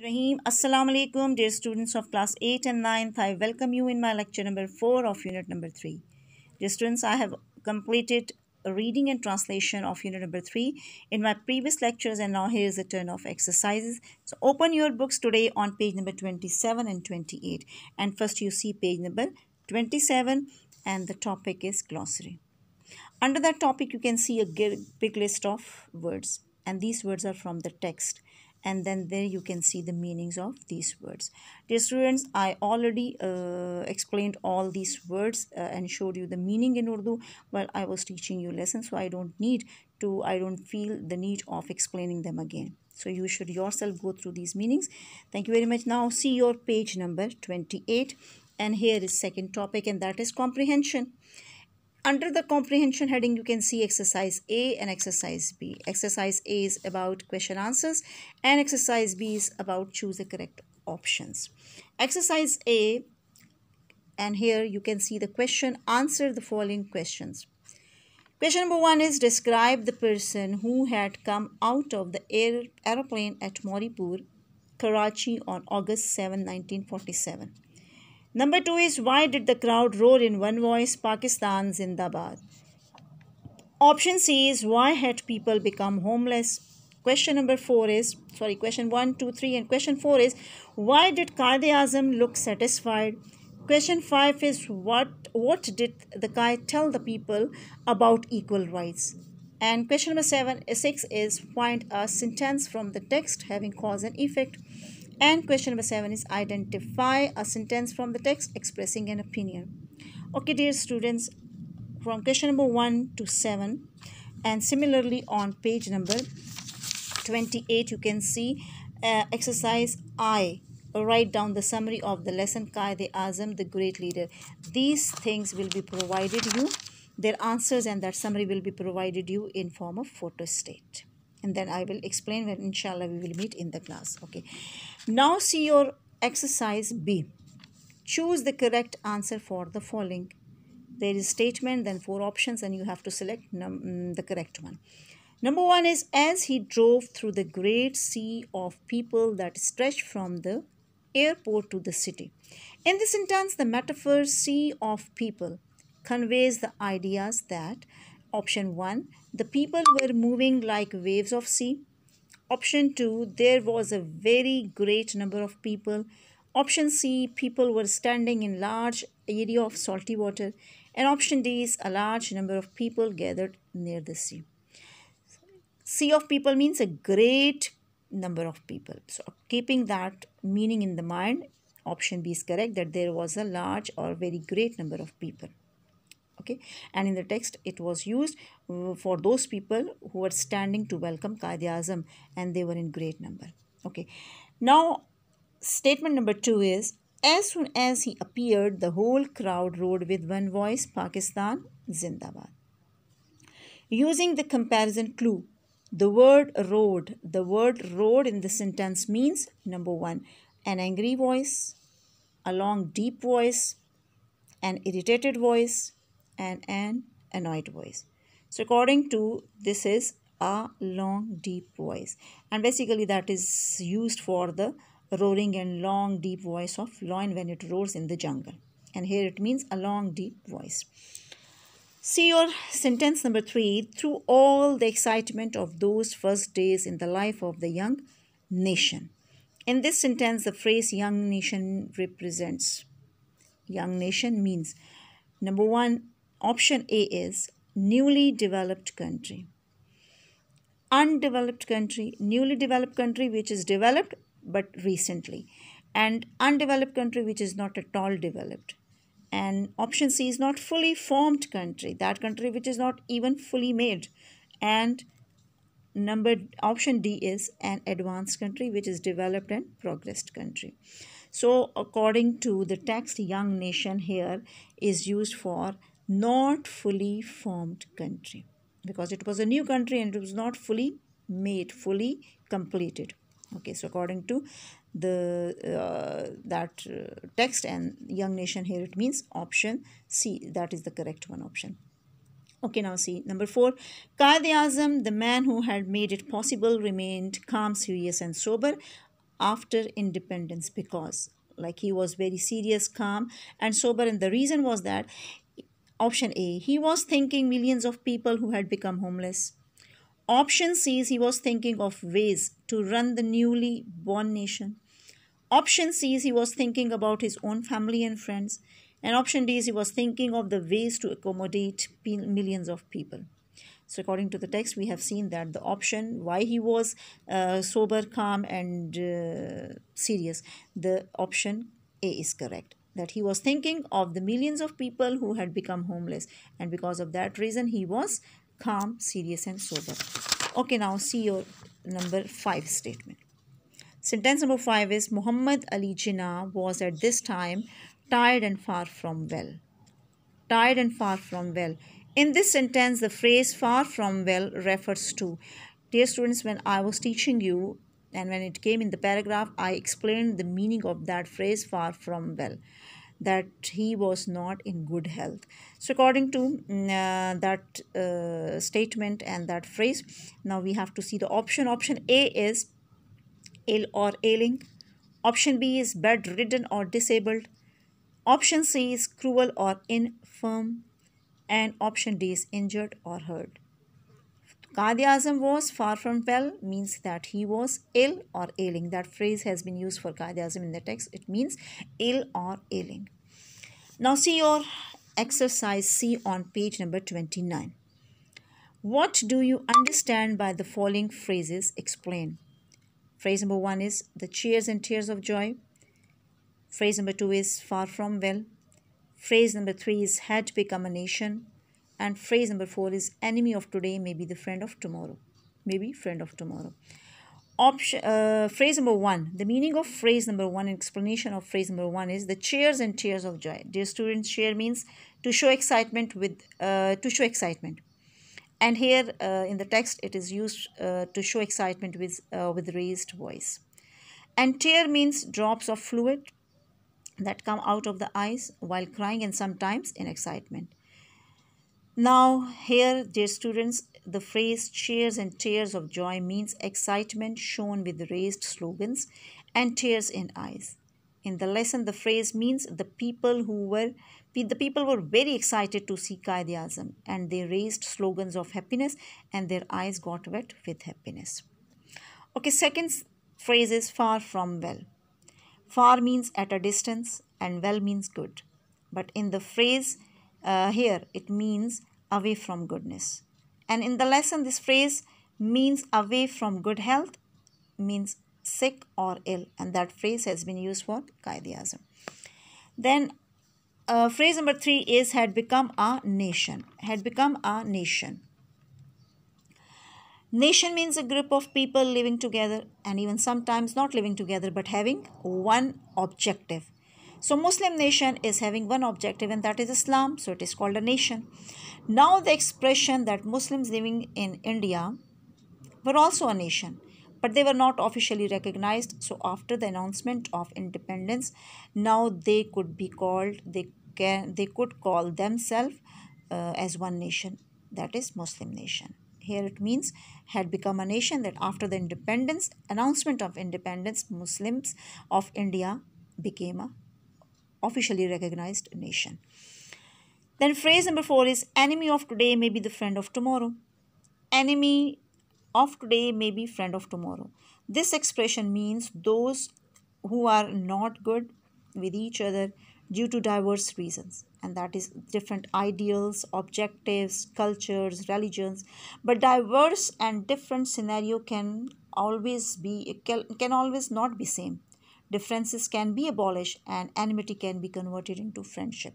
Rahim, Assalamu alaikum, dear students of class 8 and 9th. I welcome you in my lecture number 4 of unit number 3. Dear students, I have completed reading and translation of unit number 3 in my previous lectures, and now here is the turn of exercises. So, open your books today on page number 27 and 28. And first, you see page number 27, and the topic is glossary. Under that topic, you can see a big list of words, and these words are from the text and then there you can see the meanings of these words dear students i already uh, explained all these words uh, and showed you the meaning in urdu while i was teaching you lessons so i don't need to i don't feel the need of explaining them again so you should yourself go through these meanings thank you very much now see your page number 28 and here is second topic and that is comprehension under the comprehension heading you can see exercise a and exercise b exercise a is about question answers and exercise b is about choose the correct options exercise a and here you can see the question answer the following questions question number one is describe the person who had come out of the air aeroplane at moripur karachi on august 7 1947 Number two is why did the crowd roar in one voice Pakistan Zindabad? Option C is why had people become homeless? Question number four is sorry, question one, two, three, and question four is why did Qaeda Azam look satisfied? Question five is what what did the guy tell the people about equal rights? And question number seven six is find a sentence from the text having cause and effect. And question number seven is identify a sentence from the text expressing an opinion. Okay, dear students, from question number one to seven, and similarly on page number 28, you can see uh, exercise I write down the summary of the lesson the Azam, the great leader. These things will be provided you, their answers and that summary will be provided you in form of photo state and then I will explain when inshallah we will meet in the class. Okay. Now see your exercise B. Choose the correct answer for the following. There is statement, then four options and you have to select mm, the correct one. Number one is as he drove through the great sea of people that stretched from the airport to the city. In this sentence, the metaphor sea of people conveys the ideas that Option 1 The people were moving like waves of sea. Option 2 There was a very great number of people. Option C People were standing in large area of salty water. And option D is a large number of people gathered near the sea. Sea of people means a great number of people. So keeping that meaning in the mind, option B is correct that there was a large or very great number of people okay and in the text it was used uh, for those people who were standing to welcome qaid azam and they were in great number okay now statement number 2 is as soon as he appeared the whole crowd roared with one voice pakistan zindabad using the comparison clue the word "roared." the word "roared" in the sentence means number 1 an angry voice a long deep voice an irritated voice and an annoyed voice. So according to this is a long deep voice and basically that is used for the roaring and long deep voice of lion when it roars in the jungle and here it means a long deep voice see your sentence number 3 through all the excitement of those first days in the life of the young nation in this sentence the phrase young nation represents young nation means number 1 Option A is newly developed country. Undeveloped country, newly developed country which is developed but recently and undeveloped country which is not at all developed and option c is not fully formed country that country which is not even fully made and number option d is an advanced country which is developed and progressed country so according to the text young nation here is used for not fully formed country because it was a new country and it was not fully made fully completed okay so according to the uh, that uh, text and young nation here it means option c that is the correct one option okay now see number four qadi azam the man who had made it possible remained calm serious and sober after independence because like he was very serious calm and sober and the reason was that Option A, he was thinking millions of people who had become homeless. Option C, he was thinking of ways to run the newly born nation. Option C, he was thinking about his own family and friends. And option D is he was thinking of the ways to accommodate millions of people. So, according to the text, we have seen that the option why he was uh, sober, calm, and uh, serious, the option A is correct that he was thinking of the millions of people who had become homeless and because of that reason he was calm, serious and sober. Okay, now see your number 5 statement. Sentence number 5 is Muhammad Ali Jinnah was at this time tired and far from well. Tired and far from well. In this sentence, the phrase far from well refers to Dear students, when I was teaching you and when it came in the paragraph i explained the meaning of that phrase far from well that he was not in good health so according to mm, uh, that uh, statement and that phrase now we have to see the option option a is ill or ailing option b is bedridden or disabled option c is cruel or infirm and option d is injured or hurt Cardiasm was far from well means that he was ill or ailing. That phrase has been used for cardiasm in the text. It means ill or ailing. Now see your exercise C on page number 29. What do you understand by the following phrases? Explain. Phrase number one is the cheers and tears of joy. Phrase number two is far from well. Phrase number three is had become a nation. And phrase number four is enemy of today may be the friend of tomorrow. Maybe friend of tomorrow. Option, uh, phrase number one. The meaning of phrase number one, explanation of phrase number one is the cheers and tears of joy. Dear students, cheer means to show excitement with, uh, to show excitement and here uh, in the text it is used uh, to show excitement with uh, with raised voice and tear means drops of fluid that come out of the eyes while crying and sometimes in excitement now, here, dear students, the phrase cheers and tears of joy means excitement shown with raised slogans and tears in eyes. In the lesson, the phrase means the people who were the people were very excited to see Qaeda and they raised slogans of happiness and their eyes got wet with happiness. Okay, second phrase is far from well. Far means at a distance and well means good. But in the phrase uh, here, it means away from goodness. And in the lesson, this phrase means away from good health, means sick or ill. And that phrase has been used for Qaidiyasm. Then uh, phrase number three is had become a nation. Had become a nation. Nation means a group of people living together and even sometimes not living together but having one objective so Muslim nation is having one objective and that is Islam. So it is called a nation. Now the expression that Muslims living in India were also a nation but they were not officially recognized. So after the announcement of independence, now they could be called, they can, they could call themselves uh, as one nation, that is Muslim nation. Here it means had become a nation that after the independence, announcement of independence, Muslims of India became a officially recognized nation. Then phrase number 4 is enemy of today may be the friend of tomorrow. Enemy of today may be friend of tomorrow. This expression means those who are not good with each other due to diverse reasons and that is different ideals objectives cultures religions but diverse and different scenario can always be can, can always not be same differences can be abolished and enmity can be converted into friendship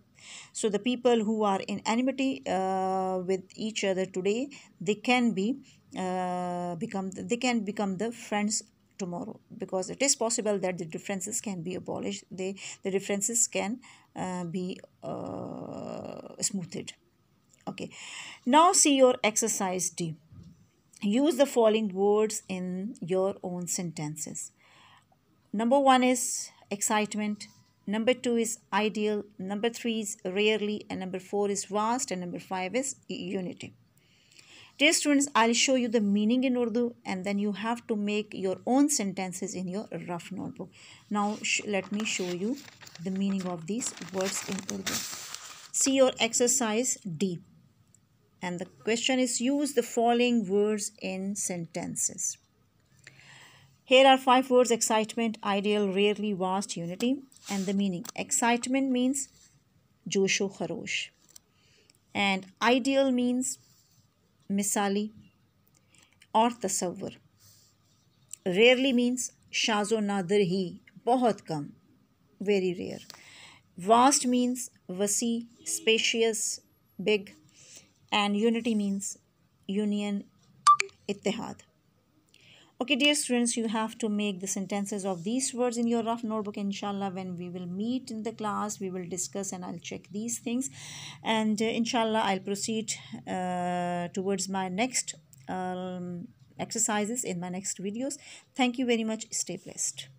so the people who are in enmity uh, with each other today they can be uh, become they can become the friends tomorrow because it is possible that the differences can be abolished they the differences can uh, be uh, smoothed okay now see your exercise d use the following words in your own sentences Number one is excitement. Number two is ideal. Number three is rarely. And number four is vast. And number five is unity. Dear students, I'll show you the meaning in Urdu and then you have to make your own sentences in your rough notebook. Now, let me show you the meaning of these words in Urdu. See your exercise D. And the question is use the following words in sentences. Here are five words excitement, ideal, rarely, vast, unity, and the meaning. Excitement means josho kharosh, and ideal means misali or tasavvur. Rarely means shazo nadir hi, kam, very rare. Vast means vasi, spacious, big, and unity means union, ittihad. Okay, dear students, you have to make the sentences of these words in your rough notebook. Inshallah, when we will meet in the class, we will discuss and I'll check these things. And uh, inshallah, I'll proceed uh, towards my next um, exercises in my next videos. Thank you very much. Stay blessed.